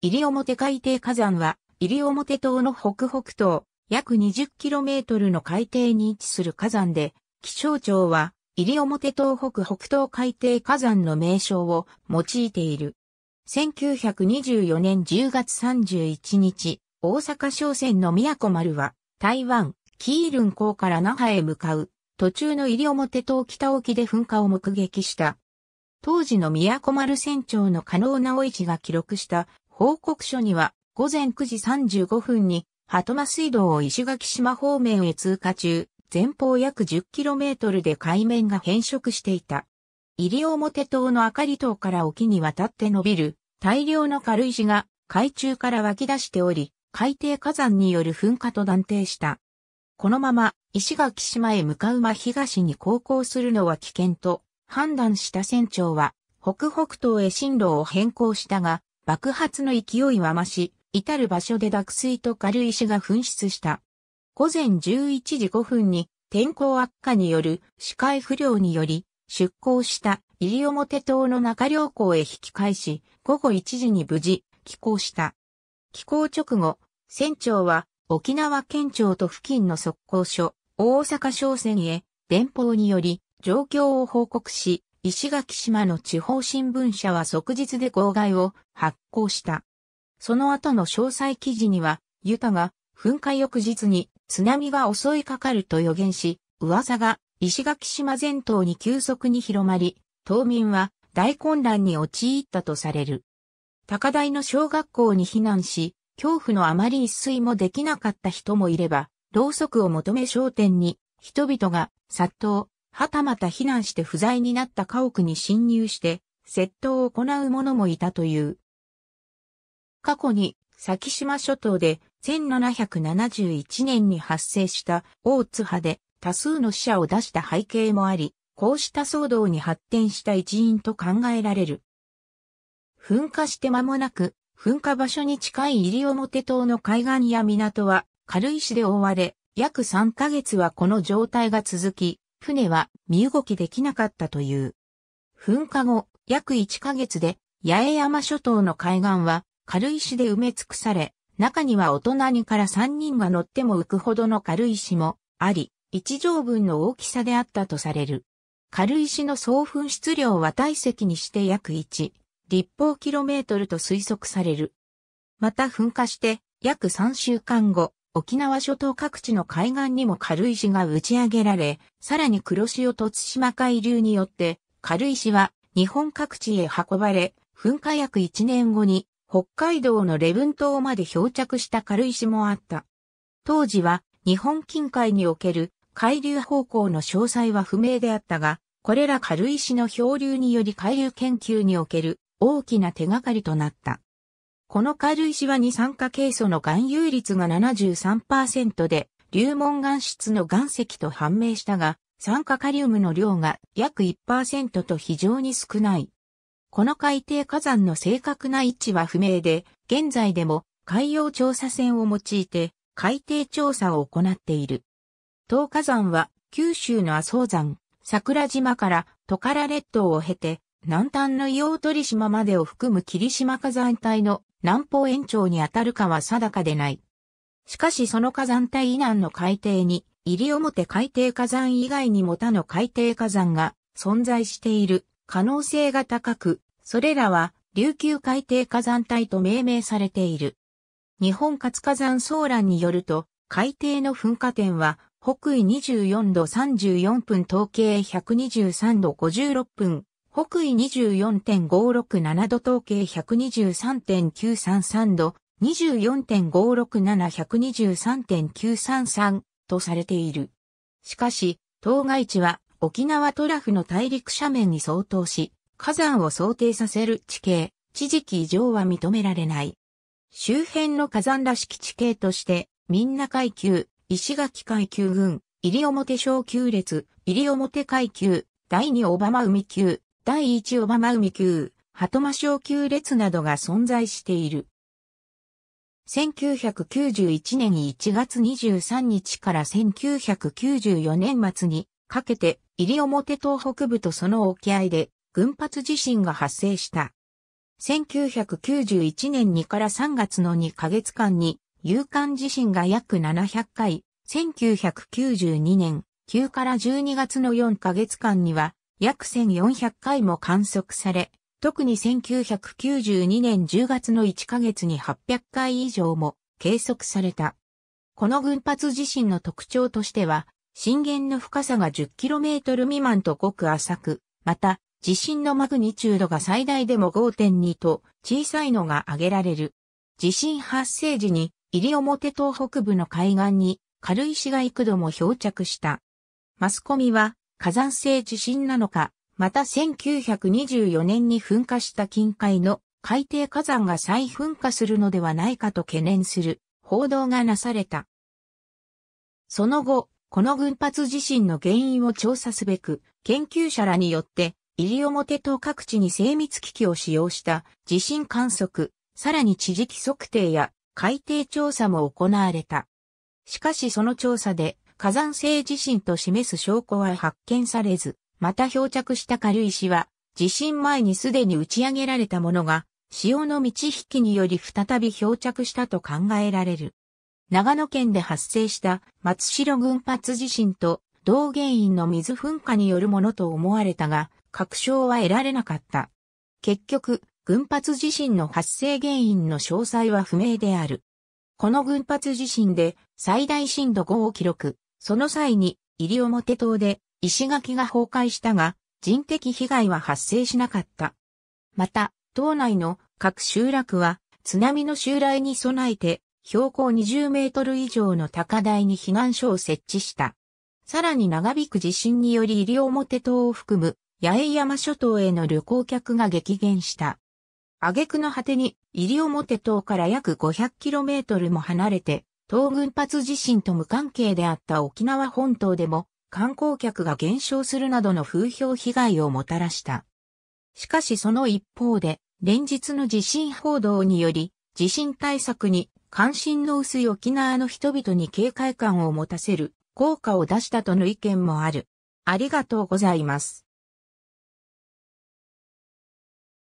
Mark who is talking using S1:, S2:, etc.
S1: 西表海底火山は、西表島の北北東、約 20km の海底に位置する火山で、気象庁は、西表島北北東海底火山の名称を用いている。1924年10月31日、大阪商船の宮古丸は、台湾、キールン港から那覇へ向かう、途中の西表島北沖で噴火を目撃した。当時の宮古丸船長の加納直一が記録した報告書には、午前9時35分に、鳩間水道を石垣島方面へ通過中、前方約 10km で海面が変色していた。西表島の明里島から沖に渡って伸びる大量の軽石が海中から湧き出しており、海底火山による噴火と断定した。このまま石垣島へ向かう真東に航行するのは危険と判断した船長は北北東へ進路を変更したが、爆発の勢いは増し、至る場所で濁水と軽石が噴出した。午前11時5分に天候悪化による視界不良により出港した西表島の中良港へ引き返し、午後1時に無事寄港した。寄港直後、船長は沖縄県庁と付近の速攻所、大阪商船へ電報により状況を報告し、石垣島の地方新聞社は即日で号外を発行した。その後の詳細記事には、ユタが噴火翌日に津波が襲いかかると予言し、噂が石垣島全島に急速に広まり、島民は大混乱に陥ったとされる。高台の小学校に避難し、恐怖のあまり一睡もできなかった人もいれば、ろうそくを求め商店に人々が殺到、はたまた避難して不在になった家屋に侵入して、窃盗を行う者もいたという。過去に、先島諸島で1771年に発生した大津波で多数の死者を出した背景もあり、こうした騒動に発展した一因と考えられる。噴火して間もなく、噴火場所に近い西表島の海岸や港は軽石で覆われ、約3ヶ月はこの状態が続き、船は身動きできなかったという。噴火後、約1ヶ月で、八重山諸島の海岸は軽石で埋め尽くされ、中には大人にから3人が乗っても浮くほどの軽石もあり、一畳分の大きさであったとされる。軽石の総噴出量は体積にして約1立方キロメートルと推測される。また噴火して約3週間後、沖縄諸島各地の海岸にも軽石が打ち上げられ、さらに黒潮と津島海流によって、軽石は日本各地へ運ばれ、噴火約1年後に北海道の礼文島まで漂着した軽石もあった。当時は日本近海における海流方向の詳細は不明であったが、これら軽石の漂流により海流研究における大きな手がかりとなった。この軽石は二酸化ケイ素の含有率が73%で、流紋岩質の岩石と判明したが、酸化カリウムの量が約1%と非常に少ない。この海底火山の正確な位置は不明で、現在でも海洋調査船を用いて海底調査を行っている。東火山は九州の阿蘇山、桜島からトカラ列島を経て、南端の伊黄鳥島までを含む霧島火山帯の南方延長に当たるかは定かでない。しかしその火山帯以南の海底に、西表海底火山以外にも他の海底火山が存在している可能性が高く、それらは琉球海底火山帯と命名されている。日本活火山騒乱によると、海底の噴火点は北緯24度34分統計123度56分北緯24.567度統計123.933度、24.567123.933とされている。しかし、当該地は沖縄トラフの大陸斜面に相当し、火山を想定させる地形、地磁気異常は認められない。周辺の火山らしき地形として、民な階級、石垣階級群、入表小級列、入表階級、第二小浜海級、第1オバマ海級、鳩間小級列などが存在している。1991年1月23日から1994年末にかけて西表東北部とその沖合で群発地震が発生した。1991年2から3月の2ヶ月間に有感地震が約700回、1992年9から12月の4ヶ月間には約1400回も観測され、特に1992年10月の1ヶ月に800回以上も計測された。この群発地震の特徴としては、震源の深さが 10km 未満とごく浅く、また、地震のマグニチュードが最大でも5.2と小さいのが挙げられる。地震発生時に、西表島北部の海岸に軽石が幾度も漂着した。マスコミは火山性地震なのか、また1924年に噴火した近海の海底火山が再噴火するのではないかと懸念する報道がなされた。その後、この群発地震の原因を調査すべく、研究者らによって、西表島各地に精密機器を使用した地震観測、さらに地磁気測定や海底調査も行われた。しかしその調査で火山性地震と示す証拠は発見されず、また漂着した軽石は、地震前にすでに打ち上げられたものが、潮の満ち引きにより再び漂着したと考えられる。長野県で発生した松代群発地震と同原因の水噴火によるものと思われたが、確証は得られなかった。結局、群発地震の発生原因の詳細は不明である。この群発地震で最大震度5を記録、その際に、西表島で石垣が崩壊したが、人的被害は発生しなかった。また、島内の各集落は津波の襲来に備えて標高20メートル以上の高台に避難所を設置した。さらに長引く地震により西表島を含む八重山諸島への旅行客が激減した。挙句の果てに西表島から約5 0 0トルも離れて東軍発地震と無関係であった沖縄本島でも観光客が減少するなどの風評被害をもたらした。しかしその一方で、連日の地震報道により、地震対策に関心の薄い沖縄の人々に警戒感を持たせる効果を出したとの意見もある。ありがとうございます。